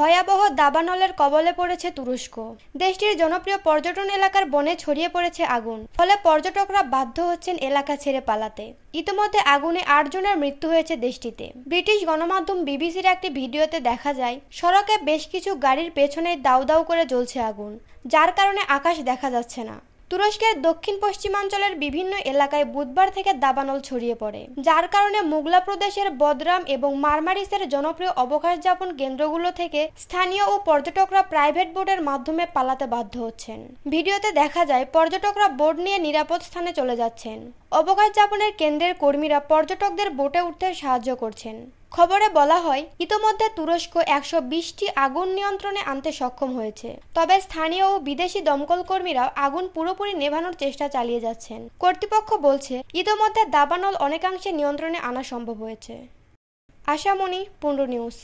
ভয়াবহ দাবানলের কবলে পড়েছে তুরস্ক দেশটির জনপ্রিয় পর্যটন এলাকার বনে ছড়িয়ে পড়েছে আগুন ফলে পর্যটকরা বাধ্য হচ্ছেন এলাকা ছেড়ে পালাতে ইতিমধ্যে আগুনে আটজনের মৃত্যু হয়েছে দেশটিতে ব্রিটিশ গণমাধ্যম বিবিসির একটি ভিডিওতে দেখা যায় সড়কে বেশ কিছু গাড়ির পেছনে দাউ দাউ করে জ্বলছে আগুন যার কারণে আকাশ দেখা যাচ্ছে না তুরস্কের দক্ষিণ পশ্চিমাঞ্চলের বিভিন্ন এলাকায় বুধবার থেকে দাবানল ছড়িয়ে পড়ে যার কারণে মোগলা প্রদেশের বদরাম এবং মারমারিসের জনপ্রিয় অবকাশ যাপন কেন্দ্রগুলো থেকে স্থানীয় ও পর্যটকরা প্রাইভেট বোর্ডের মাধ্যমে পালাতে বাধ্য হচ্ছেন ভিডিওতে দেখা যায় পর্যটকরা বোর্ড নিয়ে নিরাপদ স্থানে চলে যাচ্ছেন অবকাশ যাপনের কেন্দ্রের কর্মীরা পর্যটকদের বোটে উঠতে সাহায্য করছেন খবরে বলা হয় ইতোমধ্যে তুরস্ক একশো বিশটি আগুন নিয়ন্ত্রণে আনতে সক্ষম হয়েছে তবে স্থানীয় ও বিদেশি দমকল কর্মীরা আগুন পুরোপুরি নেভানোর চেষ্টা চালিয়ে যাচ্ছেন কর্তৃপক্ষ বলছে ইতোমধ্যে দাবানল অনেকাংশে নিয়ন্ত্রণে আনা সম্ভব হয়েছে আশামণি পুনর নিউজ